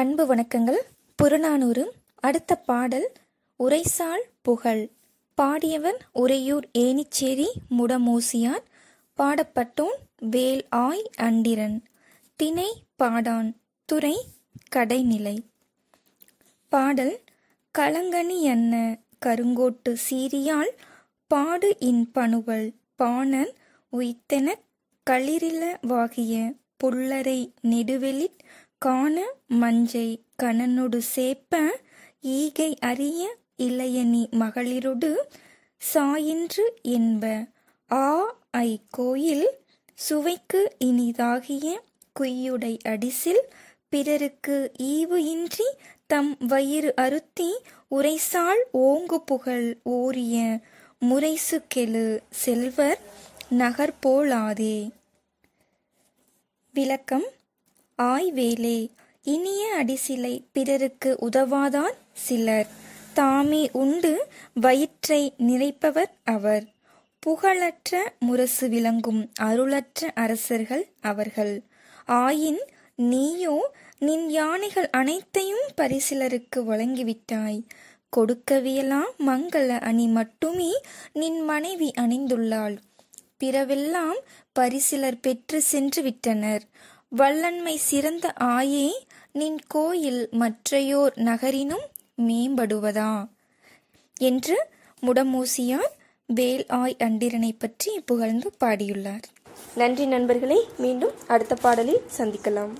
அன்பு வணக்கங்கள் புறநானூறு அடுத்த பாடல் உரைசால் புகழ் பாடியவன் உறையூர் ஏனிச்சேரி முடமூசியார் பாடப்பட்டோன் வேல் ஆய் அண்டிரன் திணை பாடான் துறை கடைநிலை பாடல் கலங்கனி என்ன கருங்கோட்டு சீரியால் பாடு இன் பணுவல் பாணன் உயித்தெனக் களிரில வாகிய புல்லரை நெடுவெளிட் காண மஞ்சை கணனொடு சேப்ப ஈகை அறிய இளையனி மகளிரொடு சாயின்று என்ப ஆ ஐ கோயில் சுவைக்கு இனிதாகிய குய்யுடை அடிசில் பிறருக்கு ஈவு இன்றி தம் வயிறு அருத்தி உரைசால் ஓங்கு புகழ் ஓரிய முறைசு கெழு செல்வர் நகர்போலாதே விளக்கம் ஆய்வேலே இனிய அடிசிலை பிறருக்கு உதவாதார் சிலர் தாமே உண்டு வயிற்றை நிறைப்பவர் அவர் புகழற்ற முரசு விளங்கும் அருளற்ற அரசர்கள் அவர்கள் ஆயின் நீயோ நின் யானைகள் அனைத்தையும் பரிசிலருக்கு வழங்கிவிட்டாய் கொடுக்கவியலாம் மங்கள அணி மட்டுமே நின் மனைவி அணிந்துள்ளாள் பிறவெல்லாம் பரிசிலர் பெற்று சென்று விட்டனர் வல்லன்மை சிறந்த ஆயே நின் கோயில் மற்றையோர் நகரினும் மேம்படுவதா என்று முடமூசியார் வேல் ஆய் அண்டிரனை பற்றி புகழ்ந்து பாடியுள்ளார் நன்றி நண்பர்களை மீண்டும் அடுத்த பாடலில் சந்திக்கலாம்